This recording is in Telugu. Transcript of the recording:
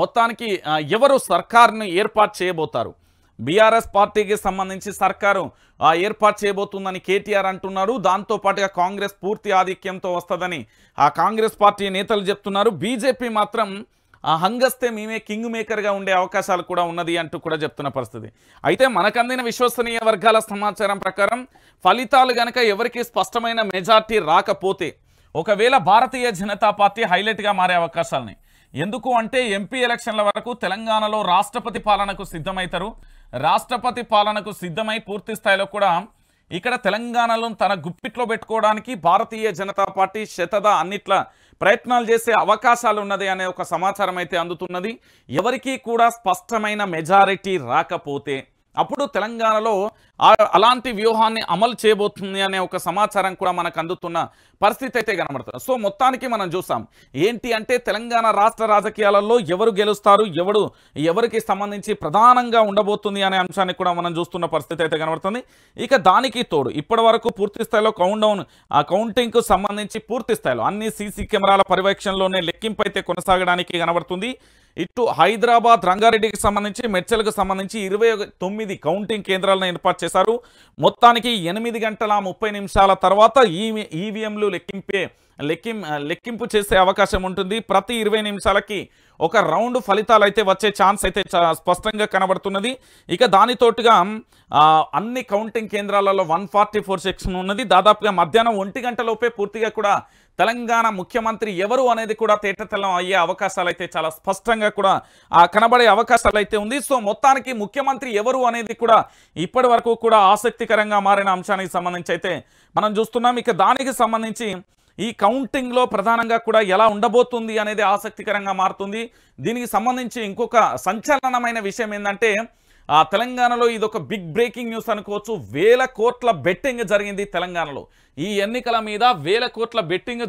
మొత్తానికి ఎవరు సర్కార్ను ఏర్పాటు చేయబోతారు బీఆర్ఎస్ పార్టీకి సంబంధించి సర్కారు ఏర్పాటు చేయబోతుందని కేటీఆర్ అంటున్నారు దాంతోపాటుగా కాంగ్రెస్ పూర్తి ఆధిక్యంతో వస్తుందని ఆ కాంగ్రెస్ పార్టీ నేతలు చెప్తున్నారు బీజేపీ మాత్రం హంగస్తే మేమే కింగ్ మేకర్గా ఉండే అవకాశాలు కూడా ఉన్నది అంటూ కూడా చెప్తున్న పరిస్థితి అయితే మనకందిన విశ్వసనీయ వర్గాల సమాచారం ప్రకారం ఫలితాలు గనక ఎవరికి స్పష్టమైన మెజార్టీ రాకపోతే ఒకవేళ భారతీయ జనతా పార్టీ హైలైట్గా మారే అవకాశాలున్నాయి ఎందుకు అంటే ఎంపీ ఎలక్షన్ల వరకు తెలంగాణలో రాష్ట్రపతి పాలనకు సిద్ధమవుతారు రాష్ట్రపతి పాలనకు సిద్ధమై పూర్తి స్థాయిలో కూడా ఇక్కడ తెలంగాణలో తన గుప్పిట్లో పెట్టుకోవడానికి భారతీయ జనతా పార్టీ శతద అన్నిట్ల ప్రయత్నాలు చేసే అవకాశాలు ఉన్నది అనే ఒక సమాచారం అయితే అందుతున్నది ఎవరికీ కూడా స్పష్టమైన మెజారిటీ రాకపోతే అప్పుడు తెలంగాణలో అలాంటి వ్యూహాన్ని అమలు చేయబోతుంది అనే ఒక సమాచారం కూడా మనకు అందుతున్న పరిస్థితి అయితే కనబడుతుంది సో మొత్తానికి మనం చూసాం ఏంటి అంటే తెలంగాణ రాష్ట్ర రాజకీయాలలో ఎవరు గెలుస్తారు ఎవరు ఎవరికి సంబంధించి ప్రధానంగా ఉండబోతుంది అనే అంశాన్ని కూడా మనం చూస్తున్న పరిస్థితి అయితే కనబడుతుంది ఇక దానికి తోడు ఇప్పటి పూర్తి స్థాయిలో కౌంటౌన్ కౌంటింగ్కు సంబంధించి పూర్తి స్థాయిలో అన్ని సీసీ కెమెరాల పర్యవేక్షణలోనే లెక్కింపు అయితే కొనసాగడానికి కనబడుతుంది ఇటు హైదరాబాద్ రంగారెడ్డికి సంబంధించి మెచ్చలకు సంబంధించి ఇరవై తొమ్మిది కౌంటింగ్ కేంద్రాలను ఏర్పాటు చేశారు మొత్తానికి ఎనిమిది గంటల ముప్పై నిమిషాల తర్వాత ఈవీ ఈవీఎంలు లెక్కింపే లెక్కిం లెక్కింపు చేసే అవకాశం ఉంటుంది ప్రతి ఇరవై నిమిషాలకి ఒక రౌండ్ ఫలితాలు అయితే వచ్చే ఛాన్స్ అయితే స్పష్టంగా కనబడుతున్నది ఇక దానితోటుగా అన్ని కౌంటింగ్ కేంద్రాలలో వన్ ఫార్టీ ఫోర్ సెక్షన్ ఉన్నది దాదాపుగా మధ్యాహ్నం ఒంటి గంటలోపే పూర్తిగా కూడా తెలంగాణ ముఖ్యమంత్రి ఎవరు అనేది కూడా తేటతెల్లం అయ్యే అవకాశాలు అయితే చాలా స్పష్టంగా కూడా కనబడే అవకాశాలు అయితే ఉంది సో మొత్తానికి ముఖ్యమంత్రి ఎవరు అనేది కూడా ఇప్పటి కూడా ఆసక్తికరంగా మారిన అంశానికి సంబంధించి అయితే మనం చూస్తున్నాం ఇక దానికి సంబంధించి ఈ కౌంటింగ్లో ప్రధానంగా కూడా ఎలా ఉండబోతుంది అనేది ఆసక్తికరంగా మారుతుంది దీనికి సంబంధించి ఇంకొక సంచలనమైన విషయం ఏంటంటే ఆ తెలంగాణలో ఇది ఒక బిగ్ బ్రేకింగ్ న్యూస్ అనుకోవచ్చు వేల కోట్ల బెట్టింగ్ జరిగింది తెలంగాణలో ఈ ఎన్నికల మీద వేల కోట్ల బెట్టింగ్